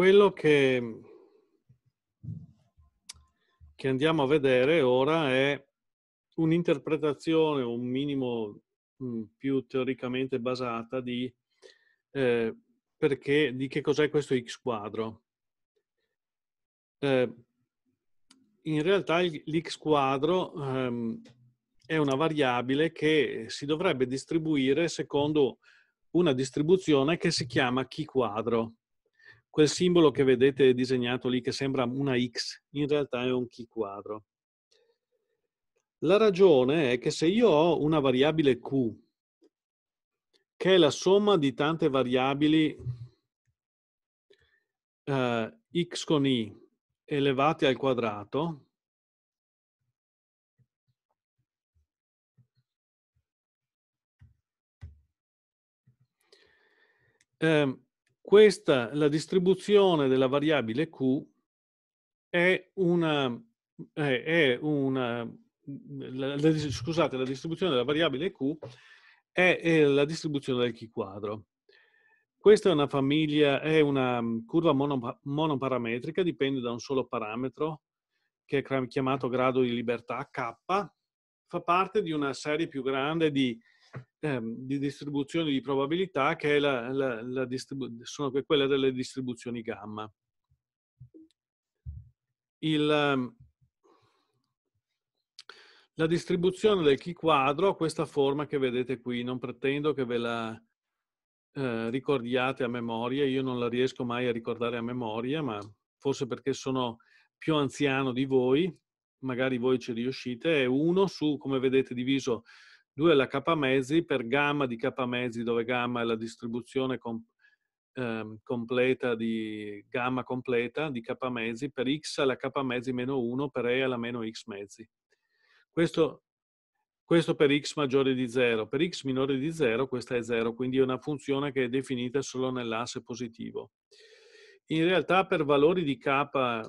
quello che, che andiamo a vedere ora è un'interpretazione, un minimo mm, più teoricamente basata di, eh, perché, di che cos'è questo X quadro. Eh, in realtà l'X quadro ehm, è una variabile che si dovrebbe distribuire secondo una distribuzione che si chiama chi quadro quel simbolo che vedete disegnato lì che sembra una X, in realtà è un chi quadro. La ragione è che se io ho una variabile Q, che è la somma di tante variabili eh, x con i elevate al quadrato, eh, questa, la distribuzione della variabile Q è una, è, è una la, la, scusate, la distribuzione della variabile Q è, è la distribuzione del chi quadro. Questa è una famiglia, è una mm, curva monoparametrica, dipende da un solo parametro che è chiamato grado di libertà K, fa parte di una serie più grande di ehm, di distribuzione di probabilità che, la, la, la sono quelle delle distribuzioni gamma. Il, ehm, la distribuzione del chi quadro ha questa forma che vedete qui, non pretendo che ve la eh, ricordiate a memoria, io non la riesco mai a ricordare a memoria, ma forse perché sono più anziano di voi, magari voi ci riuscite, è 1 su, come vedete, diviso 2 alla K mesi per gamma di K mesi, dove gamma è la distribuzione com eh, completa di gamma completa di K mesi, per x alla K mesi meno 1, per E alla meno x mezzi. Questo, questo per x maggiore di 0. Per x minore di 0 questa è 0, quindi è una funzione che è definita solo nell'asse positivo. In realtà per valori di k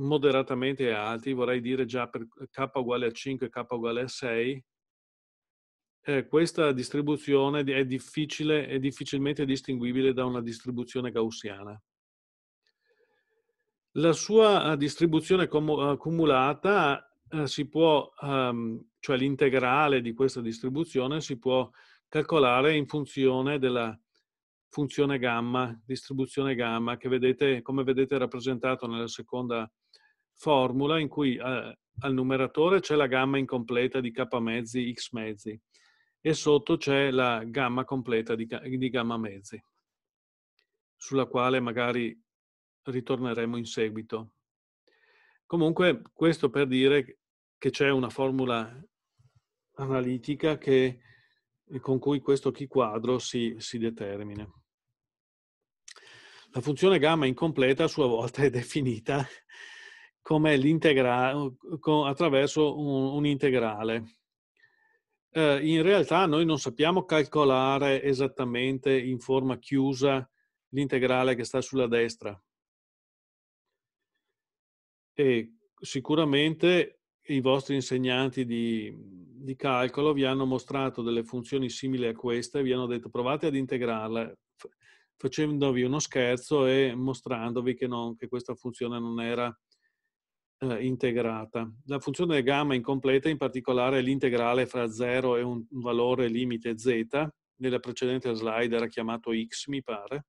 moderatamente alti, vorrei dire già per k uguale a 5 e k uguale a 6, eh, questa distribuzione è, difficile, è difficilmente distinguibile da una distribuzione gaussiana. La sua eh, distribuzione accumulata eh, si può, ehm, cioè l'integrale di questa distribuzione si può calcolare in funzione della funzione gamma, distribuzione gamma, che vedete, come vedete rappresentato nella seconda formula, in cui eh, al numeratore c'è la gamma incompleta di k mezzi, x mezzi e sotto c'è la gamma completa di, di gamma mezzi, sulla quale magari ritorneremo in seguito. Comunque, questo per dire che c'è una formula analitica che, con cui questo chi quadro si, si determina. La funzione gamma incompleta a sua volta è definita come l'integrale attraverso un, un integrale eh, in realtà noi non sappiamo calcolare esattamente in forma chiusa l'integrale che sta sulla destra. E sicuramente i vostri insegnanti di, di, calcolo vi hanno mostrato delle funzioni simili a queste, vi hanno detto provate ad integrarle facendovi uno scherzo e mostrandovi che, non, che questa funzione non era eh, integrata. La funzione gamma incompleta in particolare è l'integrale fra 0 e un valore limite z, nella precedente slide era chiamato x mi pare.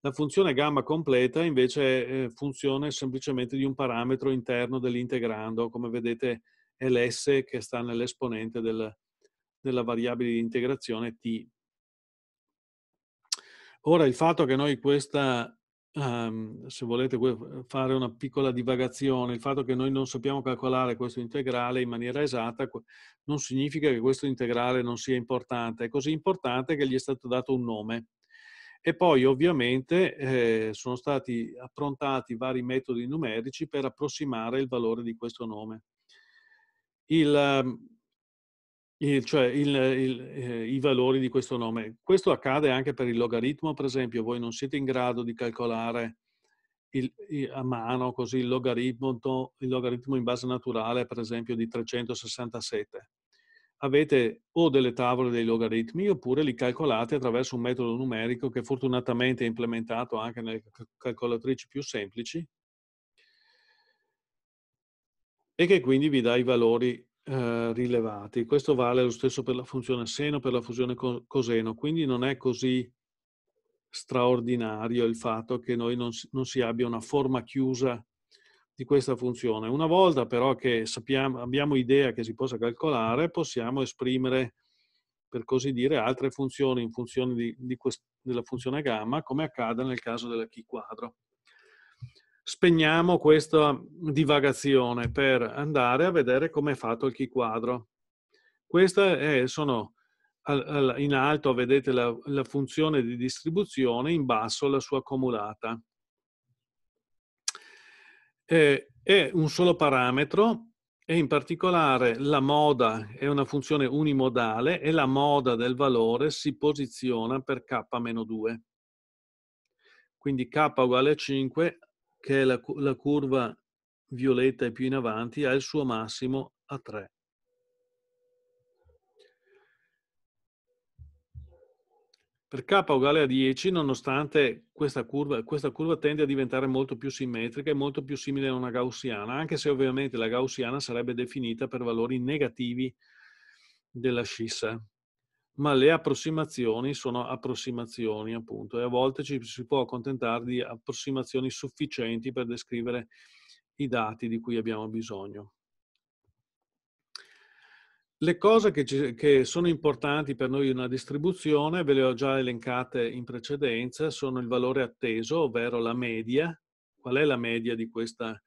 La funzione gamma completa invece è eh, funzione semplicemente di un parametro interno dell'integrando, come vedete è l'S che sta nell'esponente del, della variabile di integrazione T. Ora il fatto che noi questa um, se volete uhm, fare una piccola divagazione, il fatto che noi non sappiamo calcolare questo integrale in maniera esatta non significa che questo integrale non sia importante, è così importante che gli è stato dato un nome. E poi ovviamente eh, sono stati approntati vari metodi numerici per approssimare il valore di questo nome. Il, ehm, il, cioè il, il, eh, i valori di questo nome. Questo accade anche per il logaritmo, per esempio, voi non siete in grado di calcolare a mano così il logaritmo, il logaritmo in base naturale, per esempio, di 367. Avete o delle tavole dei logaritmi oppure li calcolate attraverso un metodo numerico che fortunatamente è implementato anche nelle calcolatrici più semplici, e che quindi vi dà i valori eh, rilevati. Questo vale lo stesso per la funzione seno, per la funzione coseno, quindi non è così straordinario il fatto che noi non, non si abbia una forma chiusa di questa funzione. Una volta però che sappiamo, abbiamo idea che si possa calcolare, possiamo esprimere, per così dire, altre funzioni in funzione di, di quest, della funzione gamma, come accade nel caso della chi quadro spegniamo questa divagazione per andare a vedere come è fatto il chiquadro. Queste sono in alto, vedete la, la funzione di distribuzione, in basso la sua accumulata. E, è un solo parametro e in particolare la moda è una funzione unimodale e la moda del valore si posiziona per k-2. Quindi k uguale a 5 che è la, la curva violetta e più in avanti, ha il suo massimo a 3. Per K uguale a 10, nonostante questa curva, questa curva, tende a diventare molto più simmetrica e molto più simile a una gaussiana, anche se ovviamente la gaussiana sarebbe definita per valori negativi della scissa ma le approssimazioni sono approssimazioni, appunto, e a volte ci si può accontentare di approssimazioni sufficienti per descrivere i dati di cui abbiamo bisogno. Le cose che, ci, che sono importanti per noi in una distribuzione, ve le ho già elencate in precedenza, sono il valore atteso, ovvero la media. Qual è la media di questa,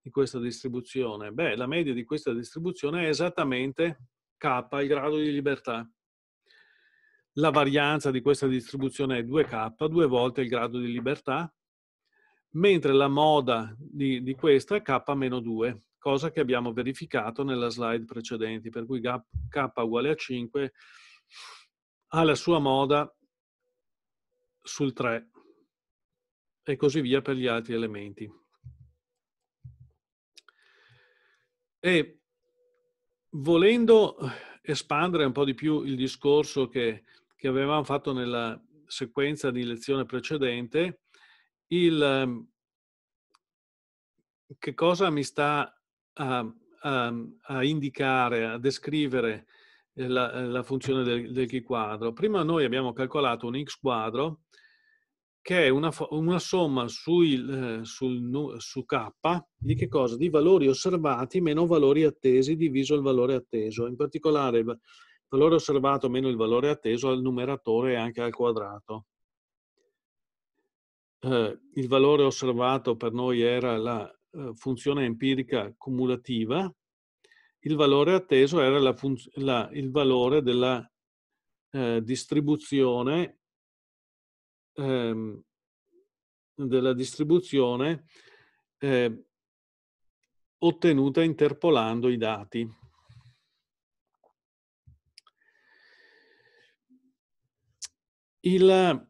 di questa distribuzione? Beh, la media di questa distribuzione è esattamente K, il grado di libertà la varianza di questa distribuzione è 2K, due volte il grado di libertà, mentre la moda di, di questa è K-2, cosa che abbiamo verificato nella slide precedente, per cui K, K uguale a 5 ha la sua moda sul 3 e così via per gli altri elementi. E volendo espandere un po' di più il discorso che che avevamo fatto nella sequenza di lezione precedente, il ehm, che cosa mi sta a, a, a indicare, a descrivere eh, la, la funzione del, del chi quadro? Prima noi abbiamo calcolato un x quadro che è una, una somma sui, eh, sul, su k di che cosa? Di valori osservati meno valori attesi diviso il valore atteso. In particolare valore osservato meno il valore atteso al numeratore e anche al quadrato. Eh, il valore osservato per noi era la eh, funzione empirica cumulativa, il valore atteso era la la, il valore della eh, distribuzione, ehm, della distribuzione eh, ottenuta interpolando i dati. Il,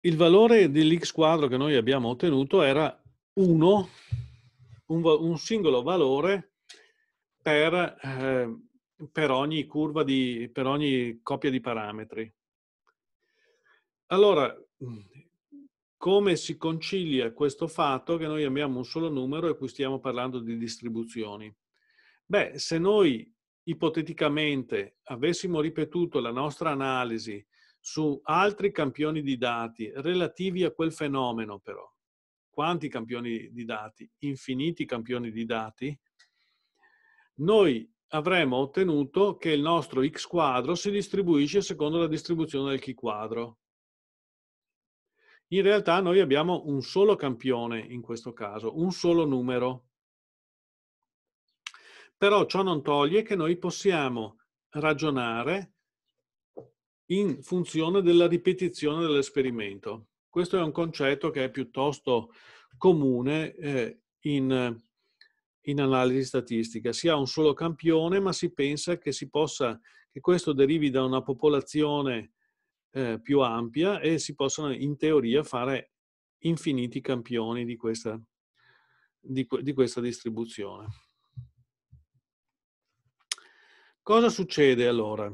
il valore dell'x quadro che noi abbiamo ottenuto era 1, un, un singolo valore per, eh, per, ogni curva di, per ogni coppia di parametri. Allora, come si concilia questo fatto che noi abbiamo un solo numero e qui stiamo parlando di distribuzioni? Beh, se noi ipoteticamente avessimo ripetuto la nostra analisi su altri campioni di dati relativi a quel fenomeno però, quanti campioni di dati, infiniti campioni di dati, noi avremmo ottenuto che il nostro x quadro si distribuisce secondo la distribuzione del chi quadro. In realtà noi abbiamo un solo campione in questo caso, un solo numero. Però ciò non toglie che noi possiamo ragionare in funzione della ripetizione dell'esperimento. Questo è un concetto che è piuttosto comune eh, in, in, analisi statistica. Si ha un solo campione, ma si pensa che, si possa, che questo derivi da una popolazione eh, più ampia e si possono in teoria fare infiniti campioni di questa, di, di questa distribuzione. Cosa succede allora?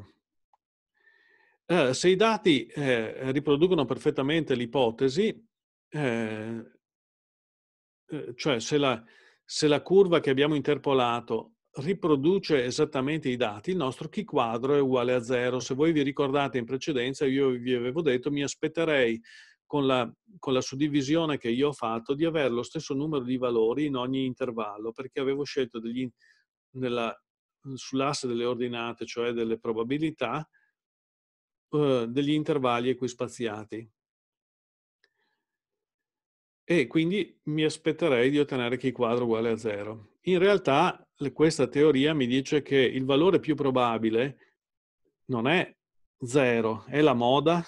Eh, se i dati eh, riproducono perfettamente l'ipotesi, eh, eh, cioè se la, se la, curva che abbiamo interpolato riproduce esattamente i dati, il nostro chi quadro è uguale a zero. Se voi vi ricordate in precedenza, io vi avevo detto, mi aspetterei con la, con la suddivisione che io ho fatto di avere lo stesso numero di valori in ogni intervallo, perché avevo scelto degli, nella, Mhmm, sull'asse delle ordinate, cioè delle probabilità, uhm, degli intervalli equispaziati. E quindi mi aspetterei di ottenere che il quadro uguale a zero. In realtà questa teoria mi dice che il valore più probabile non è zero, è la moda,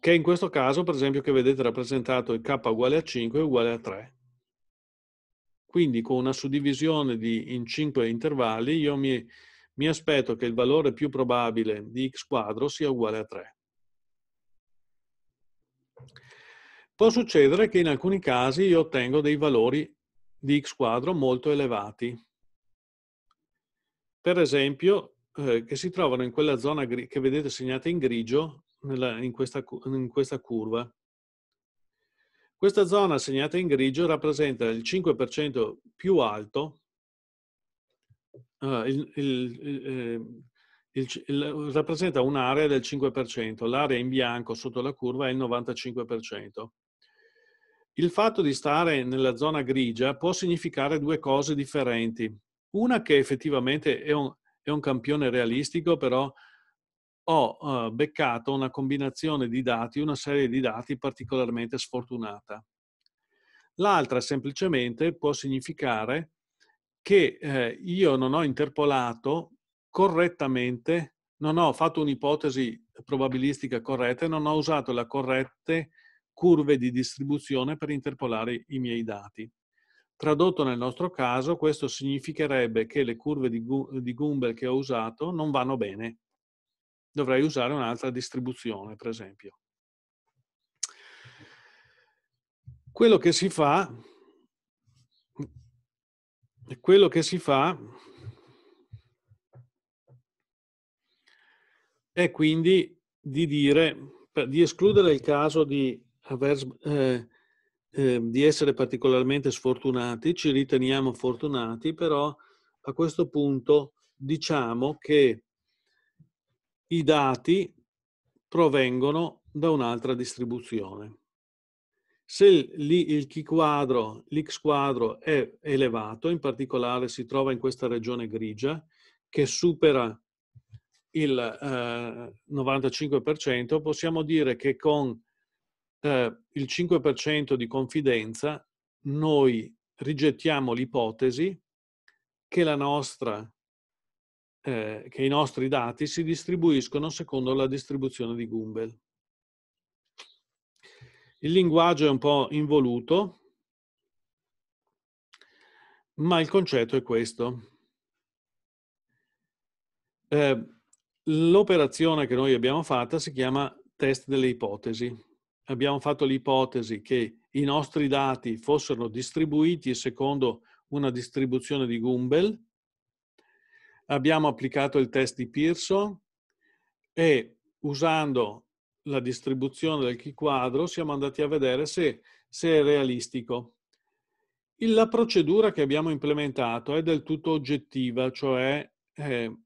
che in questo caso, per esempio, che vedete rappresentato il k uguale a 5 è uguale a 3. Quindi con una suddivisione di, in 5 intervalli io mi, mi aspetto che il valore più probabile di x quadro sia uguale a 3. Può succedere che in alcuni casi io ottengo dei valori di x quadro molto elevati. Per esempio, eh, che si trovano in quella zona che vedete segnata in grigio nella, in, questa, in questa curva. Questa zona segnata in grigio rappresenta il 5% più alto, eh, il, il, ehm, il, rappresenta un'area del 5%, l'area in bianco sotto la curva è il 95%. Il fatto di stare nella zona grigia può significare due cose differenti. Una che effettivamente è un, è un campione realistico, però ho eh, beccato una combinazione di dati, una serie di dati particolarmente sfortunata. L'altra semplicemente può significare che eh, io non ho interpolato correttamente, non ho fatto un'ipotesi probabilistica corretta e non ho usato le corrette curve di distribuzione per interpolare i miei dati. Tradotto nel nostro caso, questo significherebbe che le curve di, Gu- di Gumbel che ho usato non vanno bene dovrei usare un'altra distribuzione, per esempio. Quello che si fa, quello che si fa è quindi di dire, di escludere il caso di, aver, eh, eh, di essere particolarmente sfortunati, ci riteniamo fortunati, però a questo punto diciamo che i dati provengono da un'altra distribuzione. Se il chi quadro, l'x quadro è elevato, in particolare si trova in questa regione grigia, che supera il eh, 95%, possiamo dire che con eh, il 5% di confidenza noi rigettiamo l'ipotesi che la nostra eh, che i nostri dati si distribuiscono secondo la distribuzione di Gumbel. Il linguaggio è un po' involuto, ma il concetto è questo. Eh, L'operazione che noi abbiamo fatta si chiama test delle ipotesi. Abbiamo fatto l'ipotesi che i nostri dati fossero distribuiti secondo una distribuzione di Gumbel abbiamo applicato il test di Pearson e usando la distribuzione del chi quadro siamo andati a vedere se, se è realistico. La procedura che abbiamo implementato è del tutto oggettiva, cioè eh,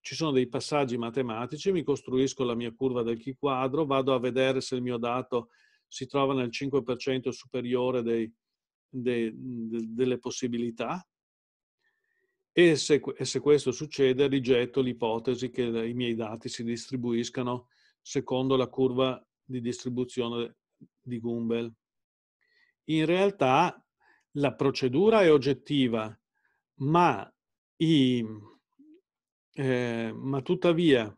ci sono dei passaggi matematici, mi costruisco la mia curva del chi quadro, vado a vedere se il mio dato si trova nel 5% superiore dei, de, de, delle possibilità e se, e se questo succede rigetto l'ipotesi che i miei dati si distribuiscano secondo la curva di distribuzione di Gumbel. In realtà la procedura è oggettiva, ma, i, eh, ma tuttavia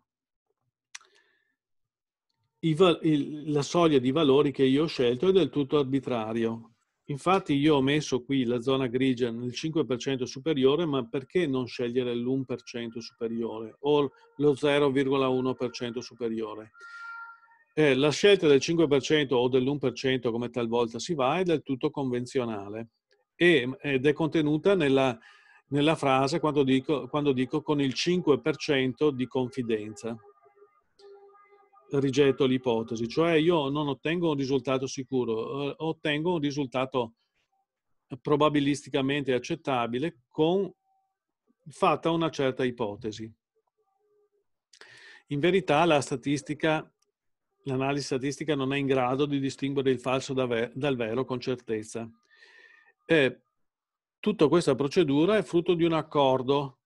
i, il, la soglia di valori che io ho scelto è del tutto arbitrario. Infatti io ho messo qui la zona grigia nel 5% superiore, ma perché non scegliere l'1% superiore o lo 0,1% superiore? Eh, la scelta del 5% o dell'1%, come talvolta si va, è del tutto convenzionale ed è contenuta nella, nella frase quando dico, quando dico con il 5% di confidenza rigetto l'ipotesi, cioè io non ottengo un risultato sicuro, eh, ottengo un risultato eh, probabilisticamente accettabile con, fatta una certa ipotesi. In verità la statistica, l'analisi statistica non è in grado di distinguere il falso dal vero con certezza. E tutta questa procedura è frutto di un accordo,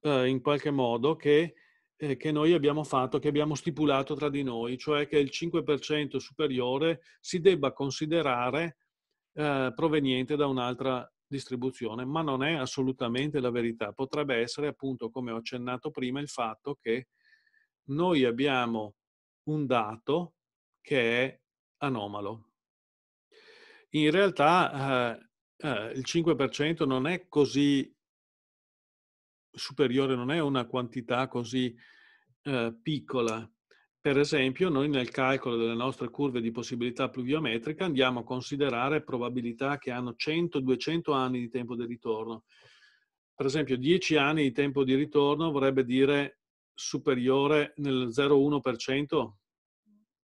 eh, in qualche modo, che eh, che noi abbiamo fatto, che abbiamo stipulato tra di noi, cioè che il 5% superiore si debba considerare eh, proveniente da un'altra distribuzione, ma non è assolutamente la verità. Potrebbe essere appunto, come ho accennato prima, il fatto che noi abbiamo un dato che è anomalo. In realtà eh, eh, il 5% non è così superiore, non è una quantità così eh, piccola. Per esempio, noi nel calcolo delle nostre curve di possibilità pluviometrica andiamo a considerare probabilità che hanno 100-200 anni di tempo di ritorno. Per esempio, 10 anni di tempo di ritorno vorrebbe dire superiore nel 0,1%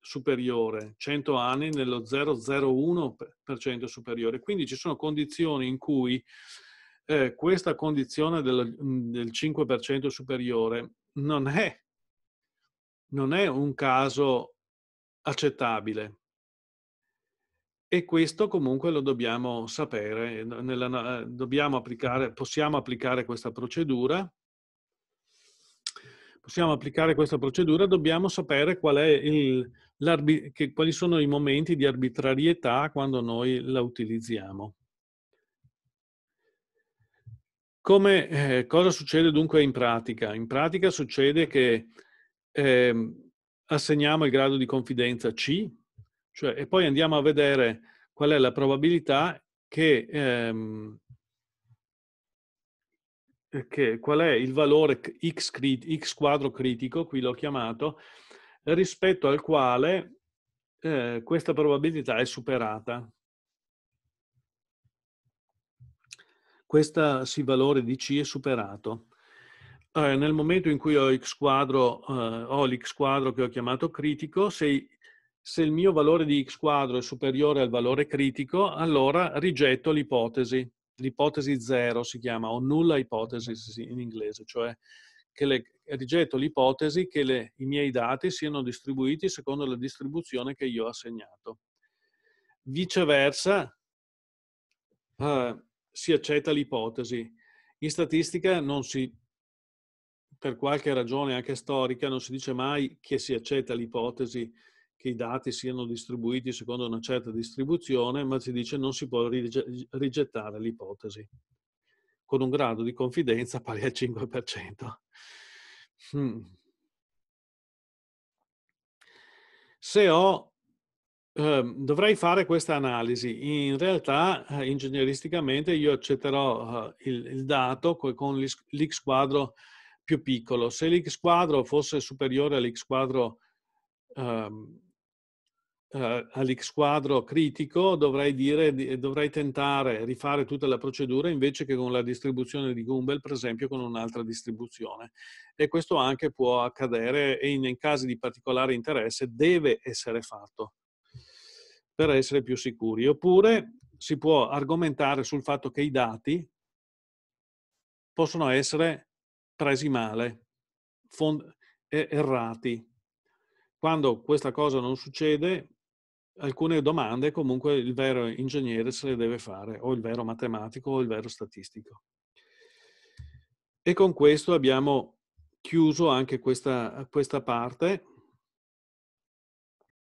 superiore, 100 anni nello 0,01% superiore. Quindi ci sono condizioni in cui eh, questa condizione del, del 5% superiore non è, non è un caso accettabile. E questo comunque lo dobbiamo sapere, eh, nella, eh, dobbiamo applicare, possiamo applicare questa procedura, possiamo applicare questa procedura, dobbiamo sapere qual è il, che, quali sono i momenti di arbitrarietà quando noi la utilizziamo. Come, eh, cosa succede dunque in pratica? In pratica succede che eh, assegniamo il grado di confidenza C, cioè, e poi andiamo a vedere qual è la probabilità che, ehm, eh, che qual è il valore x, crit, x, quadro critico, qui l'ho chiamato, rispetto al quale eh, questa probabilità è superata. questo sì, valore di C è superato. Eh, nel momento in cui ho, x quadro, eh, ho l'x quadro che ho chiamato critico, se, se il mio valore di x quadro è superiore al valore critico, allora rigetto l'ipotesi. L'ipotesi zero si chiama, o nulla ipotesi certo. in inglese, cioè che le, rigetto l'ipotesi che le, i miei dati siano distribuiti secondo la distribuzione che io ho assegnato. Viceversa, eh, si accetta l'ipotesi. In statistica non si, per qualche ragione anche storica, non si dice mai che si accetta l'ipotesi che i dati siano distribuiti secondo una certa distribuzione, ma si dice non si può rigettare l'ipotesi con un grado di confidenza pari al 5%. Hmm. Se ho Ehm, dovrei fare questa analisi. In realtà, eh, ingegneristicamente, io accetterò eh, il, il, dato co- con l'x quadro più piccolo. Se l'x quadro fosse superiore all'x quadro, ehm, eh, all'x quadro critico, dovrei, dire, dovrei tentare rifare tutta la procedura invece che con la distribuzione di Gumbel, per esempio, con un'altra distribuzione. E questo anche può accadere e in, in casi di particolare interesse deve essere fatto per essere più sicuri. Oppure si può argomentare sul fatto che i dati possono essere presi male, errati. Quando questa cosa non succede, alcune domande comunque il vero ingegnere se le deve fare, o il vero matematico o il vero statistico. E con questo abbiamo chiuso anche questa, questa parte.